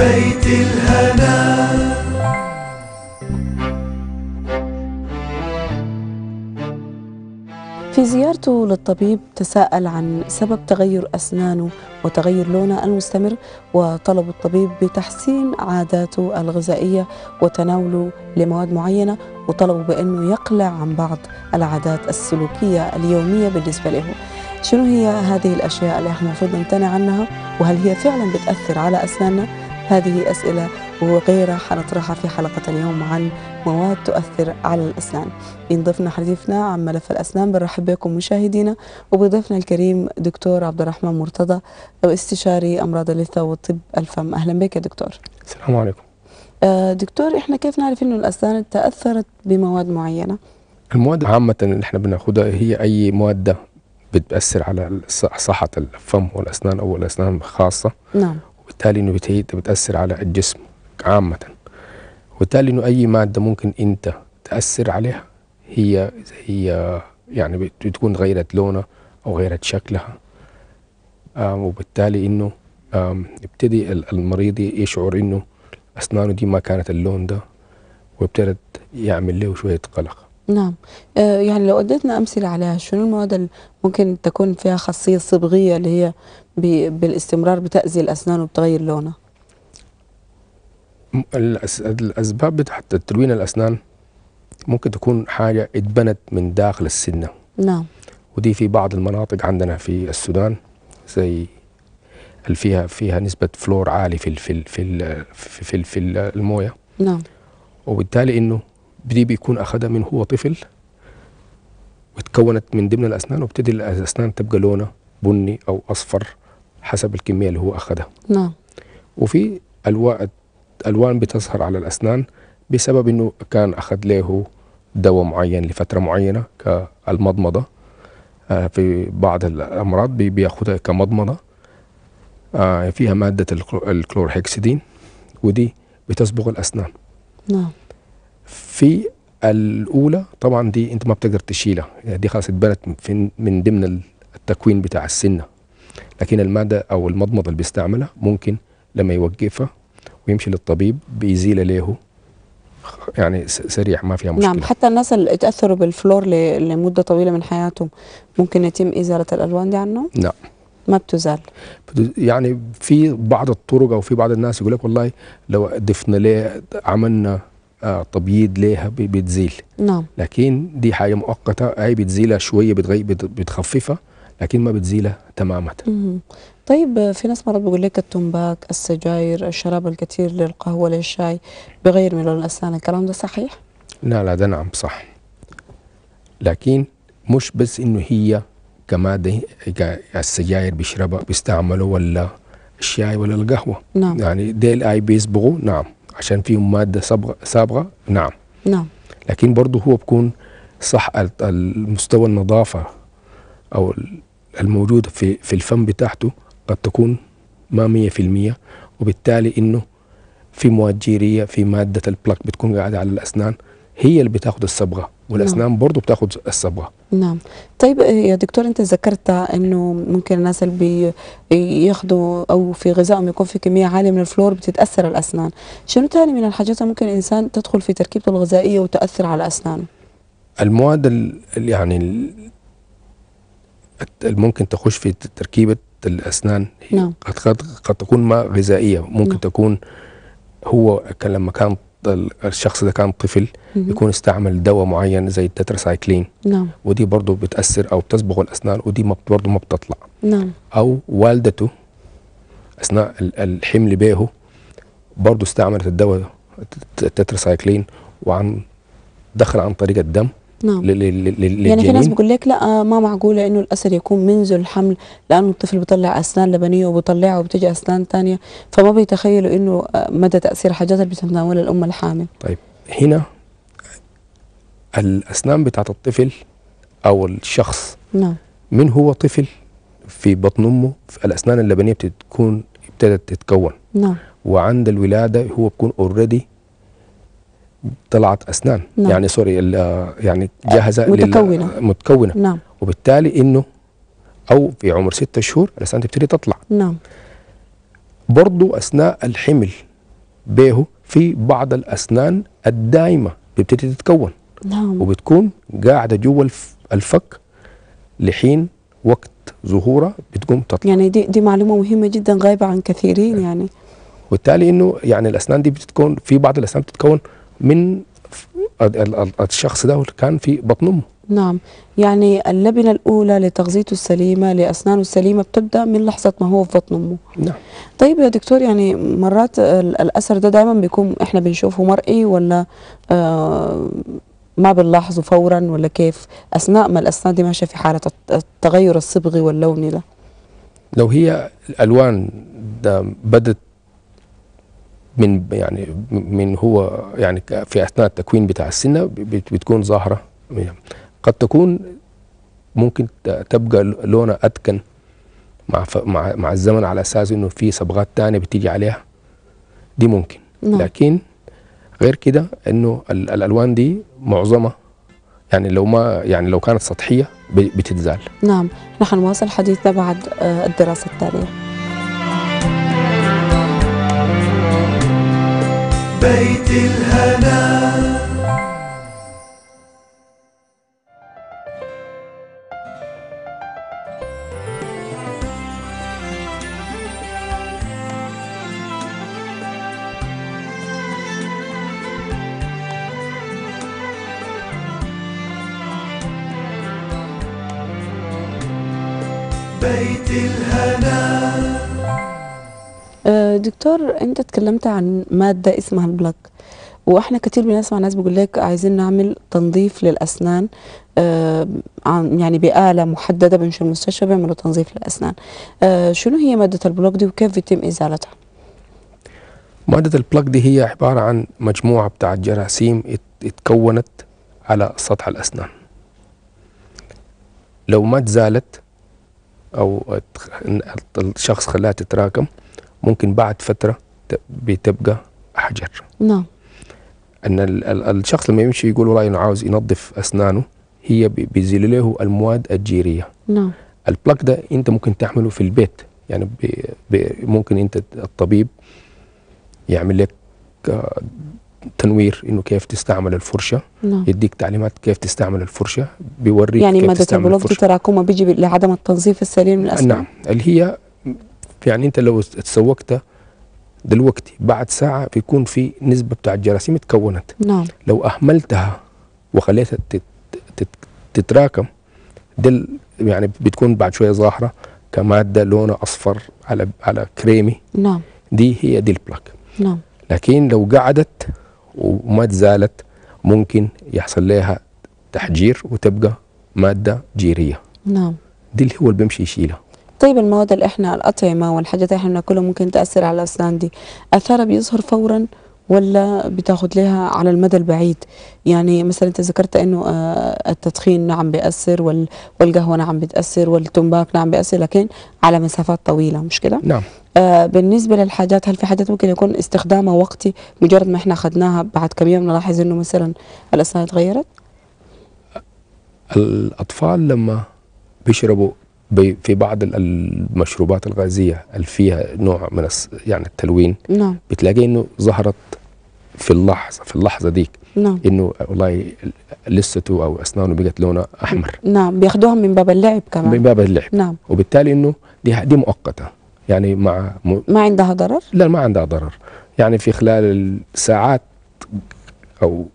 بيت الهنا في زيارته للطبيب تساءل عن سبب تغير أسنانه وتغير لونه المستمر وطلب الطبيب بتحسين عاداته الغذائية وتناوله لمواد معينة وطلبوا بأنه يقلع عن بعض العادات السلوكية اليومية بالنسبة له شنو هي هذه الأشياء اللي احنا المفروض نمتنع عنها وهل هي فعلا بتأثر على أسناننا هذه أسئلة وغيرها حنطرحها في حلقة اليوم عن مواد تؤثر على الأسنان ينضفنا حديثنا عن ملف الأسنان بنرحب بكم مشاهدينا وبضيفنا الكريم دكتور عبد الرحمن مرتضى استشاري أمراض اللثة وطب الفم أهلا بك يا دكتور السلام عليكم آه، دكتور احنا كيف نعرف انه الاسنان تاثرت بمواد معينه؟ المواد عامة اللي احنا بناخدها هي اي مادة بتأثر على صحة الفم والاسنان او الاسنان خاصة نعم بالتالي انه بتأثر على الجسم عامة وبالتالي انه اي مادة ممكن انت تأثر عليها هي هي يعني بتكون غيرت لونها او غيرت شكلها وبالتالي انه يبتدي المريض يشعر انه اسنانه دي ما كانت اللون ده وابتدت يعمل له شوية قلق نعم آه، يعني لو اديتنا امثله عليها شنو المواد اللي ممكن تكون فيها خاصيه صبغيه اللي هي بالاستمرار بتأذي الأسنان وبتغير لونها؟ الأسباب بتاعت تلوين الأسنان ممكن تكون حاجة اتبنت من داخل السنة نعم ودي في بعض المناطق عندنا في السودان زي اللي فيها فيها نسبة فلور عالي في في في في في, في المويه نعم وبالتالي انه دي بيكون اخذها من هو طفل وتكونت من ضمن الاسنان وبتدي الاسنان تبقى لونها بني او اصفر حسب الكميه اللي هو اخذها نعم وفي الوان بتظهر على الاسنان بسبب انه كان اخذ له دواء معين لفتره معينه كالمضمضه آه، في بعض الامراض بياخذها كمضمضه آه، فيها ماده الكلورهيكسيدين ودي بتصبغ الاسنان نعم في الاولى طبعا دي انت ما بتقدر تشيلها يعني دي خلاص اتبنت من ضمن التكوين بتاع السنه لكن المادة أو المضمضة اللي بيستعملها ممكن لما يوقفها ويمشي للطبيب بيزيل له يعني سريع ما فيها مشكله نعم حتى الناس اللي تأثروا بالفلور لمده طويله من حياتهم ممكن يتم ازاله الالوان دي عنهم؟ نعم ما بتزال يعني في بعض الطرق او في بعض الناس يقول لك والله لو ضفنا ليه عملنا آه تبييض ليها بتزيل نعم لكن دي حاجه مؤقته هي بتزيلها شويه بتغي بتخففها لكن ما بتزيلها تماما طيب في ناس مرات بيقول لك التنباك السجاير الشراب الكثير للقهوة للشاي بغير من لون الأسنان الكلام ده صحيح؟ لا لا ده نعم صح لكن مش بس انه هي كمادة السجاير بيشربها بيستعملوا ولا الشاي ولا القهوة نعم يعني ديل اي بيصبغوا نعم عشان فيهم مادة صبغة سابغة نعم نعم لكن برضه هو بكون صح المستوى النظافة او الموجودة في, في الفم بتاعته قد تكون ما مية في المية وبالتالي إنه في مواد جيرية في مادة البلاك بتكون قاعدة على الأسنان هي اللي بتاخد الصبغة والأسنان نعم. برضو بتاخد الصبغة نعم طيب آه، يا دكتور أنت ذكرت أنه ممكن الناس اللي بياخدوا أو في غذائهم يكون في كمية عالية من الفلور بتتأثر الأسنان شنو تاني من الحاجات ممكن الإنسان تدخل في تركيبته الغذائية وتأثر على أسنانه المواد يعني ممكن تخش في تركيبه الاسنان نعم. قد, قد قد تكون ما غذائيه ممكن نعم. تكون هو لما كان الشخص ده كان طفل مم. يكون استعمل دواء معين زي التتراسايكلين نعم ودي برضه بتاثر او بتصبغ الاسنان ودي برضه ما بتطلع نعم او والدته اثناء الحمل بيه برضه استعملت الدواء التتراسايكلين وعن دخل عن طريق الدم نعم للجنين يعني في ناس بيقول لك لا ما معقوله انه الاثر يكون منذ الحمل لانه الطفل بيطلع اسنان لبنيه وبيطلعها وبتجي اسنان ثانيه فما بيتخيلوا انه مدى تاثير حاجات اللي بتتناولها الام الحامل طيب هنا الاسنان بتاعت الطفل او الشخص نعم من هو طفل في بطن امه في الاسنان اللبنيه بتكون ابتدت تتكون نعم وعند الولاده هو بيكون اوريدي طلعت اسنان نعم. يعني سوري يعني جاهزه متكونه متكونه نعم. وبالتالي انه او في عمر ستة شهور الاسنان تبتدي تطلع نعم برضو اثناء الحمل به في بعض الاسنان الدائمه بتبتدي تتكون نعم وبتكون قاعده جوا الفك لحين وقت ظهورها بتقوم تطلع يعني دي دي معلومه مهمه جدا غايبه عن كثيرين يعني. وبالتالي انه يعني الاسنان دي بتتكون في بعض الاسنان بتتكون من الشخص ده كان في بطن امه نعم يعني اللبنة الأولى لتغذيته السليمة لأسنانه السليمة بتبدأ من لحظة ما هو في بطن أمه نعم طيب يا دكتور يعني مرات الأثر ده دايما بيكون إحنا بنشوفه مرئي ولا آه ما بنلاحظه فورا ولا كيف أثناء ما الأسنان دي ماشية في حالة التغير الصبغي واللوني ده لو هي الألوان بدت من يعني من هو يعني في اثناء التكوين بتاع السنه بتكون ظاهره يعني قد تكون ممكن تبقى لونها اتكن مع مع الزمن على اساس انه في صبغات ثانيه بتيجي عليها دي ممكن نعم. لكن غير كده انه الالوان دي معظمها يعني لو ما يعني لو كانت سطحيه بتتزال نعم نحن نواصل حديثنا بعد آه، الدراسه التاليه بيت الهنا بيت الهنا آه، دكتور انت اتكلمت عن ماده اسمها البلاك واحنا كتير بنسمع ناس بيقول لك عايزين نعمل تنظيف للاسنان آه، يعني بآلة محددة بنش المستشفى بيعملوا تنظيف للأسنان آه، شنو هي مادة البلوك دي وكيف بيتم إزالتها؟ مادة البلاك دي هي عبارة عن مجموعة بتاع جراثيم اتكونت على سطح الأسنان لو ما تزالت أو الشخص خلاها تتراكم ممكن بعد فتره بتبقى حجر نعم ان الشخص لما يمشي يقول والله انه عاوز ينظف اسنانه هي بيزيل له المواد الجيريه نعم البلاك ده انت ممكن تعمله في البيت يعني بي بي ممكن انت الطبيب يعمل لك آه، تنوير انه كيف تستعمل الفرشه نعم. يديك تعليمات كيف تستعمل الفرشه بيوريك يعني كيف تستعمل الفرشه يعني ماده البلوك تراكمها بيجي لعدم التنظيف السليم للاسنان نعم اللي هي يعني انت لو تسوقت دلوقتي بعد ساعه بيكون في نسبه بتاع الجراثيم اتكونت نعم لو اهملتها وخليتها تتراكم دل يعني بتكون بعد شويه ظاهره كماده لونها اصفر على على كريمي نعم دي هي دي البلاك نعم لكن لو قعدت وما تزالت ممكن يحصل لها تحجير وتبقى ماده جيريه نعم دي اللي هو اللي بيمشي يشيلها طيب المواد اللي احنا الاطعمه والحاجات اللي احنا بناكلها ممكن تاثر على الاسنان دي اثارها بيظهر فورا ولا بتاخد لها على المدى البعيد يعني مثلا انت ذكرت انه آه، التدخين نعم بيأثر والقهوه نعم بتأثر والتمباك نعم بيأثر لكن على مسافات طويله مش كده نعم آه بالنسبه للحاجات هل في حاجات ممكن يكون استخدامها وقتي مجرد ما احنا اخذناها بعد كم يوم نلاحظ انه مثلا الاسنان تغيرت الاطفال لما بيشربوا في بعض المشروبات الغازيه اللي فيها نوع من يعني التلوين نعم بتلاقي انه ظهرت في اللحظه في اللحظه ديك نعم انه والله لسته او اسنانه بقت لونها احمر نعم بياخدوها من باب اللعب كمان من باب اللعب نعم وبالتالي انه دي دي مؤقته يعني مع م... ما عندها ضرر؟ لا ما عندها ضرر يعني في خلال الساعات او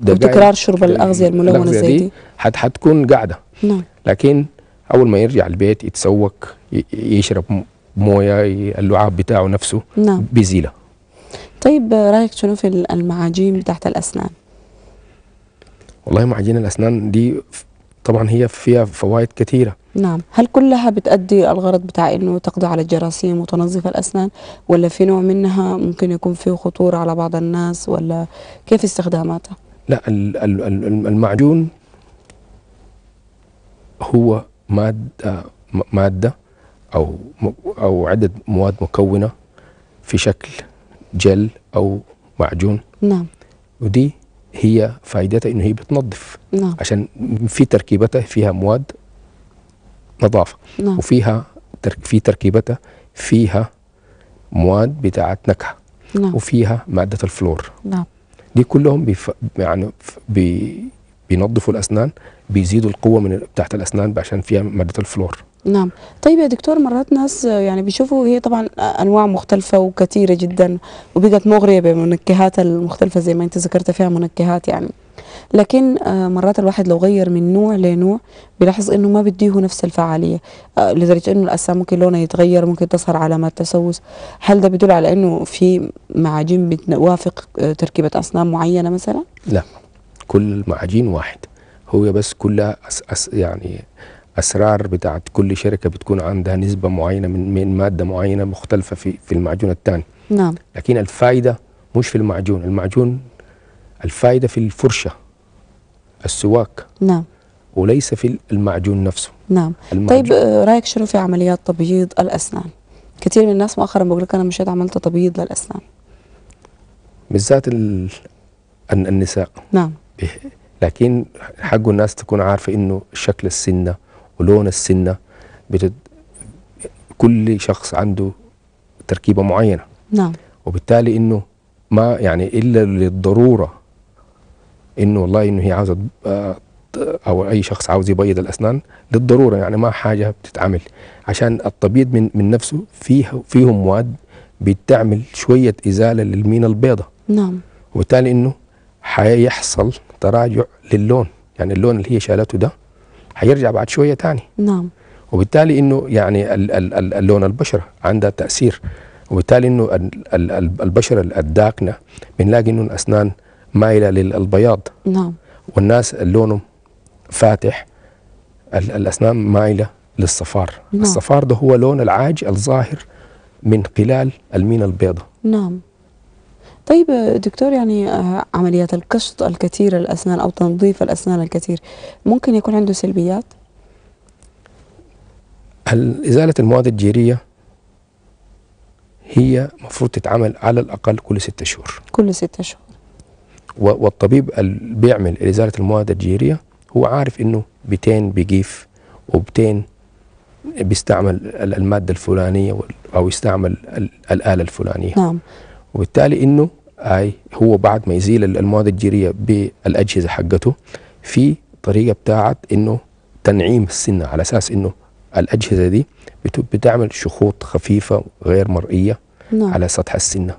دقائق شرب الاغذيه الملونه زي دي, حتكون قاعده نعم لكن اول ما يرجع البيت يتسوق يشرب مويه اللعاب بتاعه نفسه نعم. بيزيله طيب رايك شنو في المعاجين بتاعت الاسنان والله معجين الاسنان دي طبعا هي فيها فوائد كثيره نعم هل كلها بتأدي الغرض بتاع انه تقضي على الجراثيم وتنظف الاسنان ولا في نوع منها ممكن يكون فيه خطوره على بعض الناس ولا كيف استخداماتها لا المعجون هو ماده ماده او او عدد مواد مكونه في شكل جل او معجون نعم ودي هي فائدتها انه هي بتنظف نعم عشان في تركيبتها فيها مواد نظافه نعم وفيها في تركيبتها فيها مواد بتاعت نكهه نعم وفيها ماده الفلور نعم دي كلهم بيف... يعني بي بينظفوا الاسنان بيزيدوا القوه من بتاعت الاسنان عشان فيها ماده الفلور نعم طيب يا دكتور مرات ناس يعني بيشوفوا هي طبعا انواع مختلفه وكثيره جدا وبقت مغريه بمنكهات المختلفه زي ما انت ذكرت فيها منكهات يعني لكن آه، مرات الواحد لو غير من نوع لنوع بيلاحظ انه ما بديه نفس الفعاليه آه، لدرجه انه الاسنان ممكن لونها يتغير ممكن تظهر علامات تسوس هل ده بيدل على انه في معاجم بتوافق آه، تركيبه اسنان معينه مثلا لا كل المعاجين واحد هو بس كلها أس أس يعني اسرار بتاعت كل شركه بتكون عندها نسبه معينه من من ماده معينه مختلفه في في المعجون الثاني نعم لكن الفائده مش في المعجون المعجون الفائده في الفرشه السواك نعم وليس في المعجون نفسه نعم المعجون. طيب رايك شنو في عمليات تبييض الاسنان كثير من الناس مؤخرا بقول لك انا مشيت عملت تبييض للاسنان بالذات ال... النساء نعم لكن حقه الناس تكون عارفه انه شكل السنه ولون السنه بتد... كل شخص عنده تركيبه معينه نعم وبالتالي انه ما يعني الا للضروره انه والله انه هي عاوزه آه، او اي شخص عاوز يبيض الاسنان للضروره يعني ما حاجه بتتعمل عشان الطبيب من من نفسه فيه فيهم مواد بتعمل شويه ازاله للمينا البيضة نعم وبالتالي انه حيحصل تراجع للون يعني اللون اللي هي شالته ده هيرجع بعد شويه ثاني نعم وبالتالي انه يعني اللون البشره عندها تاثير وبالتالي انه البشره الداكنه بنلاقي انه الاسنان مايله للبياض نعم والناس لونهم فاتح الاسنان مايله للصفار نعم. الصفار ده هو لون العاج الظاهر من خلال المينا البيضاء نعم طيب دكتور يعني آه، عمليات القشط الكثير الاسنان أو تنظيف الأسنان الكثير ممكن يكون عنده سلبيات؟ إزالة المواد الجيرية هي مفروض تتعمل على الأقل كل ستة شهور كل ستة شهور والطبيب اللي بيعمل إزالة المواد الجيرية هو عارف إنه بتين بيجيف وبتين بيستعمل المادة الفلانية أو يستعمل الآلة الفلانية نعم وبالتالي إنه اي هو بعد ما يزيل المواد الجيريه بالاجهزه حقته في طريقه بتاعت انه تنعيم السنه على اساس انه الاجهزه دي بتعمل شخوط خفيفه غير مرئيه نعم. على سطح السنه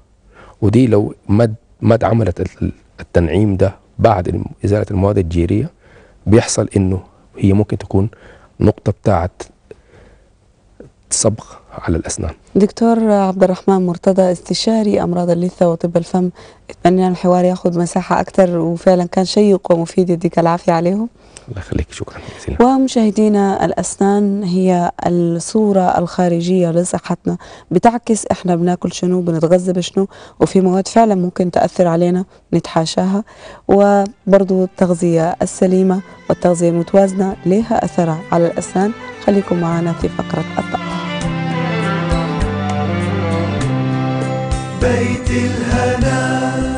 ودي لو ما ما عملت التنعيم ده بعد ازاله المواد الجيريه بيحصل انه هي ممكن تكون نقطه بتاعت صبغ على الأسنان دكتور عبد الرحمن مرتضى استشاري أمراض اللثة وطب الفم أتمنى الحوار يأخذ مساحة أكثر وفعلا كان شيق ومفيد يديك العافية عليه الله يخليك شكرا جزيلا ومشاهدينا الأسنان هي الصورة الخارجية لصحتنا بتعكس إحنا بناكل شنو بنتغذى بشنو وفي مواد فعلا ممكن تأثر علينا نتحاشاها وبرضه التغذية السليمة والتغذية المتوازنة لها اثر على الأسنان خليكم معنا في فقرة الطقس بيت الهنا